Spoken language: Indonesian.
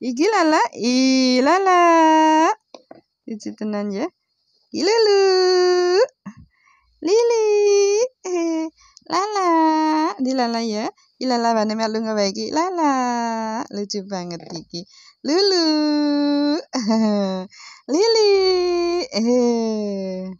lala, i Igilala, ilala. tenang ya. lulu, Lili. Eh, lala. di lala ya. Ilala mana melu ngebagi. Lala. Lucu banget Iki. Lulu. Lili. Eh.